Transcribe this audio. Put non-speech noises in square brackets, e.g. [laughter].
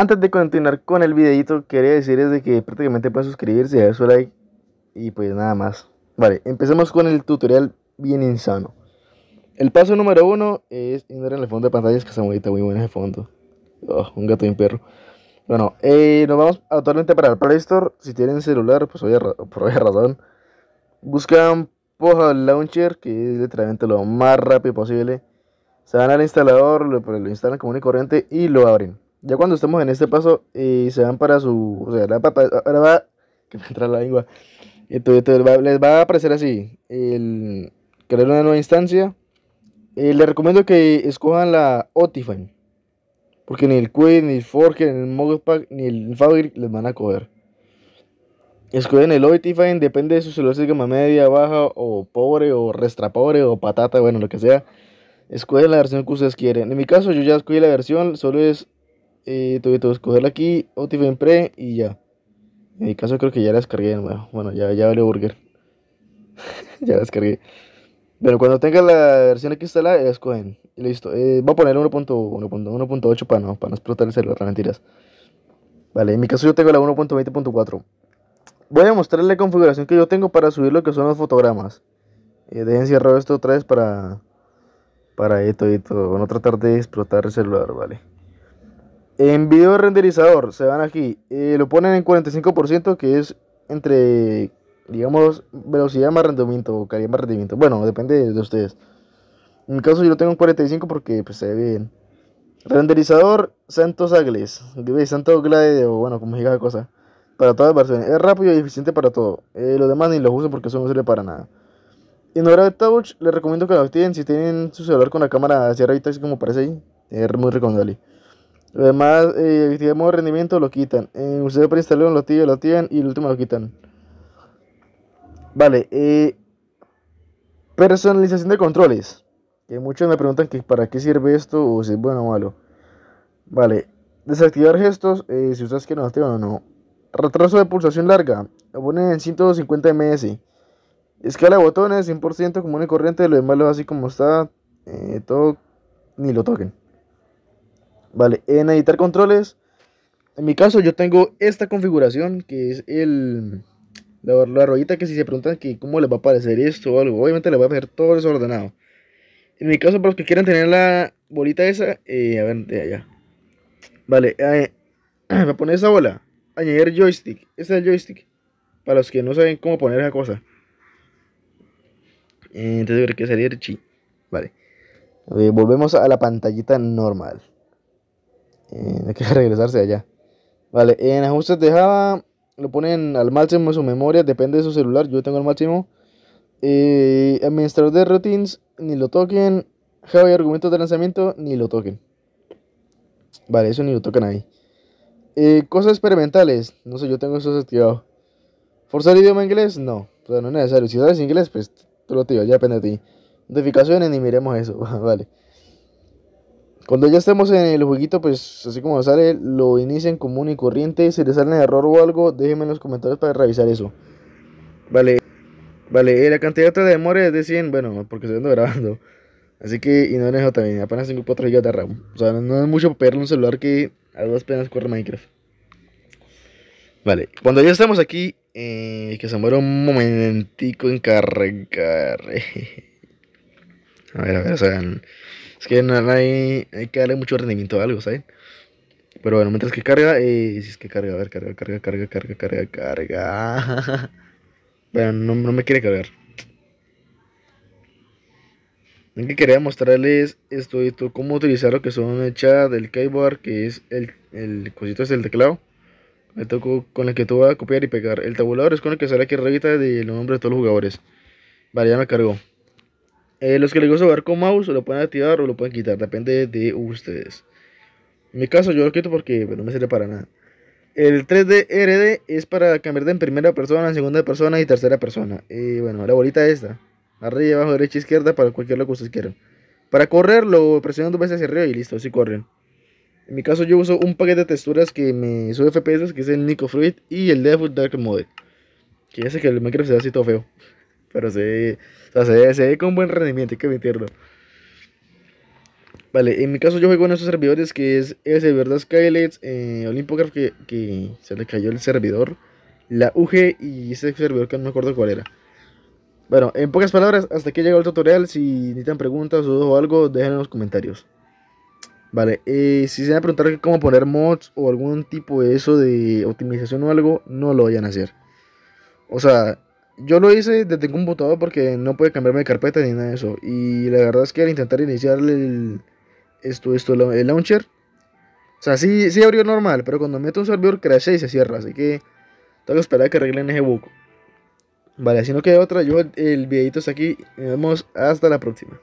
Antes de continuar con el videito, quería decirles de que prácticamente pueden suscribirse, dar su like y pues nada más. Vale, empecemos con el tutorial bien insano. El paso número uno es en el fondo de pantalla, es que está muy, muy bueno ese fondo. Oh, un gato y un perro. Bueno, eh, nos vamos actualmente para el Play Store. Si tienen celular, pues por obvia razón. Buscan Poja Launcher, que es literalmente lo más rápido posible. Se van al instalador, lo, instalan como y corriente y lo abren. Ya cuando estemos en este paso y se van para su. O sea, la ahora va. Que me entra la lengua. Entonces, les va a aparecer así: el crear una nueva instancia. Eh, les recomiendo que escojan la Otifine Porque ni el Quid, ni el Forge ni el Mogpack, ni el Fabric les van a coger. Escogen el Otifine depende de su celular si media, baja, o pobre, o restra pobre, o patata, bueno, lo que sea. Escogen la versión que ustedes quieren. En mi caso, yo ya escogí la versión, solo es y eh, tuve escogerla aquí, Otif en pre y ya. En mi caso creo que ya la descargué Bueno, ya, ya vale burger. [laughs] ya la descargué. Pero cuando tenga la versión aquí instalada, la escogen. Y listo. Eh, voy a poner 1.8 para no, para explotar el celular, mentiras. Vale, en mi caso yo tengo la 1.20.4. Voy a mostrarle la configuración que yo tengo para subir lo que son los fotogramas. Eh, dejen cerrado esto otra vez para, para esto y todo. No tratar de explotar el celular, vale. En video renderizador, se van aquí, eh, lo ponen en 45%, que es entre, digamos, velocidad más rendimiento o calidad más rendimiento. Bueno, depende de ustedes. En mi caso yo lo tengo en 45 porque pues, se ve bien. Renderizador Santos Agles, Santos Glade, o bueno, como diga la cosa. Para todas las versiones. Es rápido y eficiente para todo. Eh, los demás ni los uso porque son no para nada. En hora de Touch, les recomiendo que lo activen si tienen su celular con la cámara hacia arriba, así como parece ahí. Es muy recomendable. Además, eh, el modo rendimiento lo quitan. Eh, ustedes preinstalaron lo activan, lo activan y el último lo quitan. Vale, eh, personalización de controles. Que muchos me preguntan que para qué sirve esto o si es bueno o malo. Vale, desactivar gestos eh, si ustedes quieren no activan o no. Retraso de pulsación larga, lo ponen en 150 ms. Escala de botones, 100% común y corriente, lo demás lo así como está, todo ni lo toquen. Vale, en editar controles, en mi caso yo tengo esta configuración que es el la, la que si se preguntan que cómo les va a aparecer esto o algo, obviamente le voy a aparecer todo desordenado. En mi caso, para los que quieran tener la bolita esa, eh, a ver, de allá. Vale, eh, [clears throat] me voy a poner esa bola, añadir joystick, este es el joystick, para los que no saben cómo poner esa cosa. Eh, entonces creo que salir chi. Vale. volvemos a la pantallita normal. Eh, [laughs] hay que regresarse allá. Vale, en ajustes de Java lo ponen al máximo en su memoria, depende de su celular. Yo tengo el máximo. Eh, administrador de routines, ni lo toquen. Java y argumentos de lanzamiento, ni lo toquen. Vale, eso ni lo tocan ahí. Eh, cosas experimentales, no sé, yo tengo eso activado. Forzar idioma inglés, no, no es necesario. Si sabes inglés, pues tú lo tío ya depende de ti. Notificaciones, ni miremos eso, [laughs] vale. Cuando ya estemos en el jueguito, pues así como sale, lo inician común y corriente. Si le sale error o algo, déjenme en los comentarios para revisar eso. Vale, vale, eh, la cantidad de demora es de 100, bueno, porque estoy grabando. Así que, y no en también, apenas o 4 GB de RAM. O sea, no es mucho para pegarle un celular que a dos penas corre Minecraft. Vale, cuando ya estamos aquí, eh, que se muera un momentico en cargar. [laughs] a ver, a ver, o sea, es que hay, que darle mucho rendimiento a algo, ¿saben? Pero bueno, mientras que carga, Y eh, si es que carga, a ver, carga, carga, carga, carga, carga, carga. bueno, [laughs] no, me quiere cargar. Que quería mostrarles esto, esto, cómo utilizar lo que son el chat del keyboard, que es el, el cosito es el teclado. El toco con el que tú vas a copiar y pegar. El tabulador es con el que sale aquí arriba los nombre de todos los jugadores. Vale, ya me cargo eh, los que les gusta jugar con mouse lo pueden activar o lo pueden quitar, depende de ustedes. En mi caso yo lo quito porque no me sirve para nada. El 3D RD es para cambiar de en primera persona, en segunda persona y tercera persona. Y eh, bueno, la bolita esta. Arriba, abajo, derecha, izquierda, para cualquier lo que ustedes quieran. Para correr lo presionan dos veces hacia arriba y listo, así corren. En mi caso yo uso un paquete de texturas que me sube FPS, que es el Nico Fruit y el Default Dark Mode. Que ya que el Minecraft se así todo feo. Pero o sea, se ve, con buen rendimiento, hay que meterlo Vale, en mi caso yo juego en esos servidores que es el servidor de eh, que, que, se le cayó el servidor, la UG y ese servidor que no me acuerdo cuál era. Bueno, en pocas palabras, hasta aquí llegó el tutorial. Si necesitan preguntas, o algo, déjenlo en los comentarios. Vale, eh, si se van a preguntar cómo poner mods o algún tipo de eso de optimización o algo, no lo vayan a hacer. O sea, yo lo hice desde un computador porque no puede cambiarme de carpeta ni nada de eso. Y la verdad es que al intentar iniciar el, esto, esto, el launcher, o sea, sí, abrió normal, pero cuando meto un servidor crece y se cierra. Así que tengo que esperar a que arreglen ese buco. Vale, si no queda otra, yo el, videito está aquí nos vemos hasta la próxima.